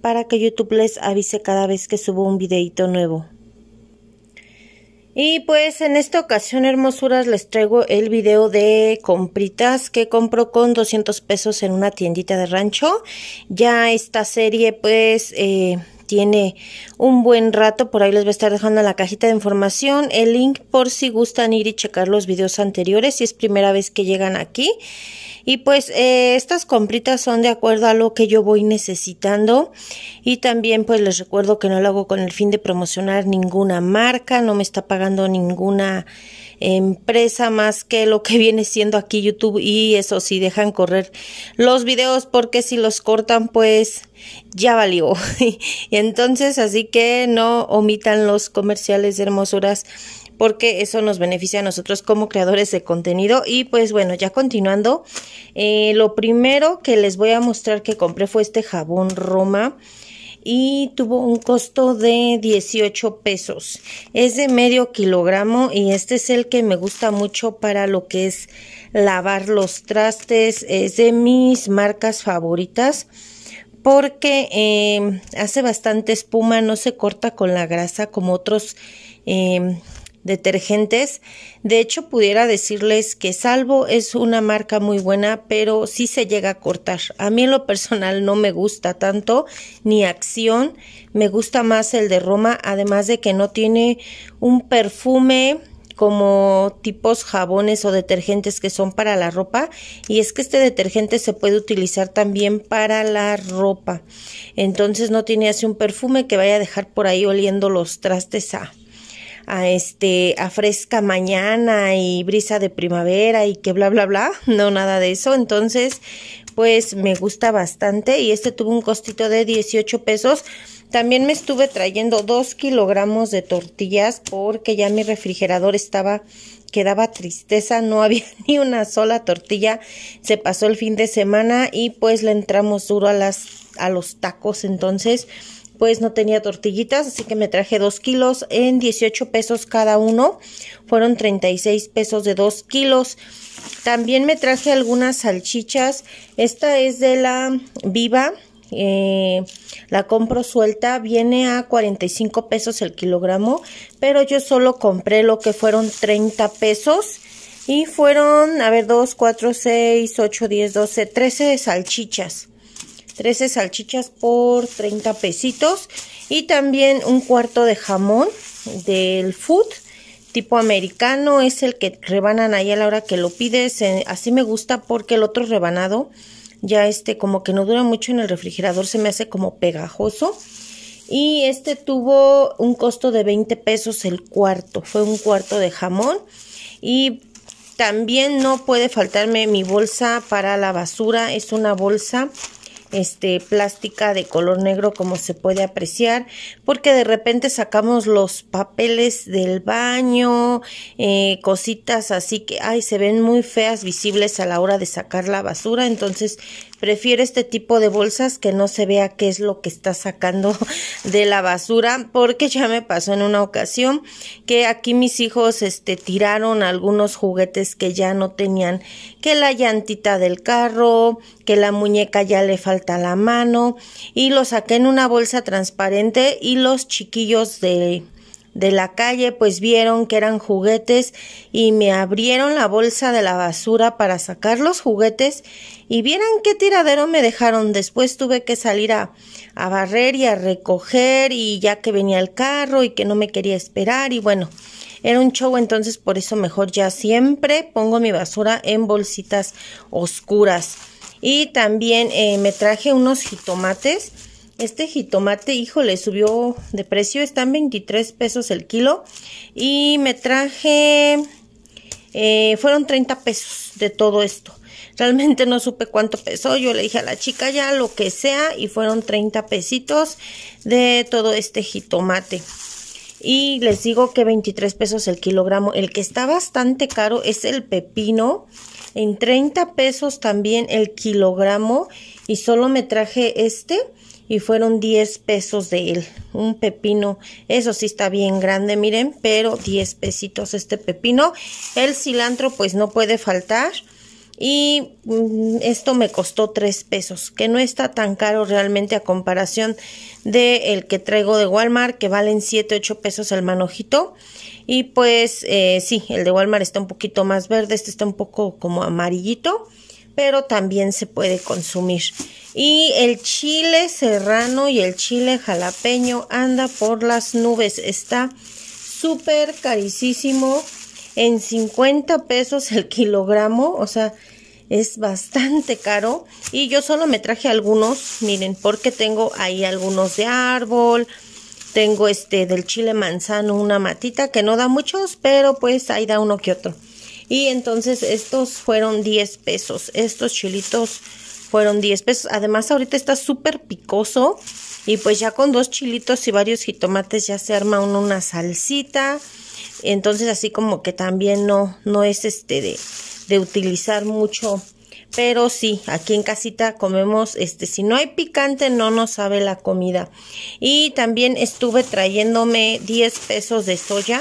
para que YouTube les avise cada vez que subo un videito nuevo. Y pues en esta ocasión, hermosuras, les traigo el video de compritas que compro con 200 pesos en una tiendita de rancho. Ya esta serie, pues... Eh, tiene un buen rato. Por ahí les voy a estar dejando en la cajita de información el link por si gustan ir y checar los videos anteriores si es primera vez que llegan aquí. Y pues eh, estas compritas son de acuerdo a lo que yo voy necesitando. Y también pues les recuerdo que no lo hago con el fin de promocionar ninguna marca, no me está pagando ninguna empresa más que lo que viene siendo aquí YouTube y eso sí dejan correr los videos porque si los cortan pues ya valió. y Entonces así que no omitan los comerciales de hermosuras porque eso nos beneficia a nosotros como creadores de contenido. Y pues bueno, ya continuando, eh, lo primero que les voy a mostrar que compré fue este jabón Roma y tuvo un costo de 18 pesos. Es de medio kilogramo y este es el que me gusta mucho para lo que es lavar los trastes. Es de mis marcas favoritas porque eh, hace bastante espuma, no se corta con la grasa como otros eh, detergentes. De hecho, pudiera decirles que Salvo es una marca muy buena, pero sí se llega a cortar. A mí en lo personal no me gusta tanto ni Acción, me gusta más el de Roma, además de que no tiene un perfume como tipos jabones o detergentes que son para la ropa y es que este detergente se puede utilizar también para la ropa entonces no tiene así un perfume que vaya a dejar por ahí oliendo los trastes a a este, a fresca mañana y brisa de primavera y que bla, bla, bla, no nada de eso. Entonces, pues me gusta bastante y este tuvo un costito de 18 pesos. También me estuve trayendo 2 kilogramos de tortillas porque ya mi refrigerador estaba quedaba tristeza, no había ni una sola tortilla. Se pasó el fin de semana y pues le entramos duro a las a los tacos, entonces pues no tenía tortillitas, así que me traje 2 kilos en 18 pesos cada uno. Fueron 36 pesos de 2 kilos. También me traje algunas salchichas. Esta es de la Viva. Eh, la compro suelta, viene a 45 pesos el kilogramo, pero yo solo compré lo que fueron 30 pesos y fueron, a ver, 2, 4, 6, 8, 10, 12, 13 salchichas. 13 salchichas por 30 pesitos y también un cuarto de jamón del food tipo americano es el que rebanan ahí a la hora que lo pides eh, así me gusta porque el otro rebanado ya este como que no dura mucho en el refrigerador se me hace como pegajoso y este tuvo un costo de 20 pesos el cuarto fue un cuarto de jamón y también no puede faltarme mi bolsa para la basura es una bolsa este plástica de color negro como se puede apreciar porque de repente sacamos los papeles del baño eh, cositas así que ay se ven muy feas visibles a la hora de sacar la basura entonces prefiero este tipo de bolsas que no se vea qué es lo que está sacando de la basura porque ya me pasó en una ocasión que aquí mis hijos este tiraron algunos juguetes que ya no tenían que la llantita del carro que la muñeca ya le falta la mano y lo saqué en una bolsa transparente y los chiquillos de de la calle, pues vieron que eran juguetes y me abrieron la bolsa de la basura para sacar los juguetes y vieron qué tiradero me dejaron. Después tuve que salir a, a barrer y a recoger y ya que venía el carro y que no me quería esperar y bueno, era un show, entonces por eso mejor ya siempre pongo mi basura en bolsitas oscuras. Y también eh, me traje unos jitomates este jitomate, le subió de precio. Están 23 pesos el kilo. Y me traje... Eh, fueron 30 pesos de todo esto. Realmente no supe cuánto pesó. Yo le dije a la chica ya lo que sea. Y fueron 30 pesitos de todo este jitomate. Y les digo que 23 pesos el kilogramo. El que está bastante caro es el pepino. En 30 pesos también el kilogramo y solo me traje este y fueron 10 pesos de él. Un pepino, eso sí está bien grande, miren, pero 10 pesitos este pepino. El cilantro pues no puede faltar. Y mm, esto me costó 3 pesos, que no está tan caro realmente a comparación de el que traigo de Walmart, que valen 7, 8 pesos el manojito. Y pues eh, sí, el de Walmart está un poquito más verde, este está un poco como amarillito pero también se puede consumir. Y el chile serrano y el chile jalapeño anda por las nubes. Está súper carísimo, En 50 pesos el kilogramo. O sea, es bastante caro. Y yo solo me traje algunos. Miren, porque tengo ahí algunos de árbol. Tengo este del chile manzano, una matita que no da muchos, pero pues ahí da uno que otro. Y entonces estos fueron 10 pesos. Estos chilitos fueron 10 pesos. Además ahorita está súper picoso. Y pues ya con dos chilitos y varios jitomates ya se arma uno una salsita. Entonces así como que también no, no es este de, de utilizar mucho pero sí, aquí en casita comemos, este, si no hay picante no nos sabe la comida. Y también estuve trayéndome 10 pesos de soya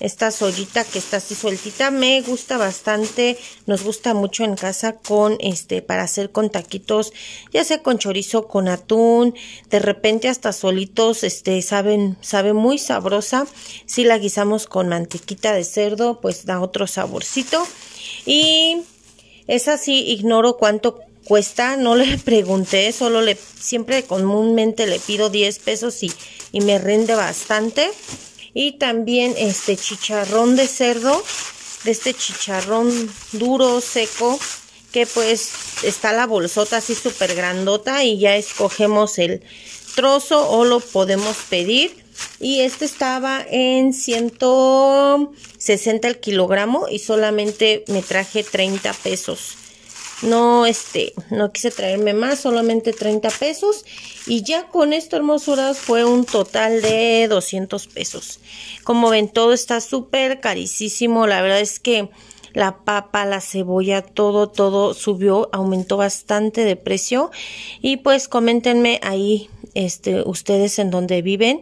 esta solita que está así sueltita me gusta bastante nos gusta mucho en casa con este para hacer con taquitos ya sea con chorizo con atún de repente hasta solitos este saben sabe muy sabrosa si la guisamos con mantequita de cerdo pues da otro saborcito y esa sí ignoro cuánto cuesta, no le pregunté, solo le siempre comúnmente le pido 10 pesos y, y me rinde bastante. Y también este chicharrón de cerdo, de este chicharrón duro, seco, que pues está la bolsota así súper grandota y ya escogemos el trozo o lo podemos pedir. Y este estaba en 160 el kilogramo y solamente me traje 30 pesos no este no quise traerme más solamente 30 pesos y ya con esto hermosuras fue un total de 200 pesos como ven todo está súper carísimo la verdad es que la papa, la cebolla, todo, todo subió, aumentó bastante de precio. Y pues coméntenme ahí, este, ustedes en donde viven,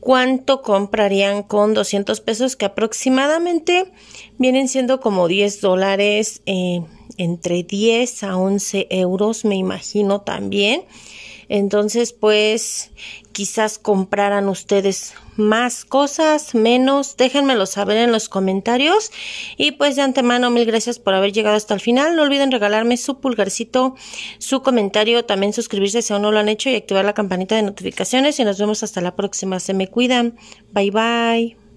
cuánto comprarían con 200 pesos, que aproximadamente vienen siendo como 10 dólares. Eh, entre 10 a 11 euros, me imagino también. Entonces, pues quizás comprarán ustedes más cosas, menos. Déjenmelo saber en los comentarios. Y pues de antemano, mil gracias por haber llegado hasta el final. No olviden regalarme su pulgarcito, su comentario, también suscribirse si aún no lo han hecho y activar la campanita de notificaciones. Y nos vemos hasta la próxima. Se me cuidan. Bye bye.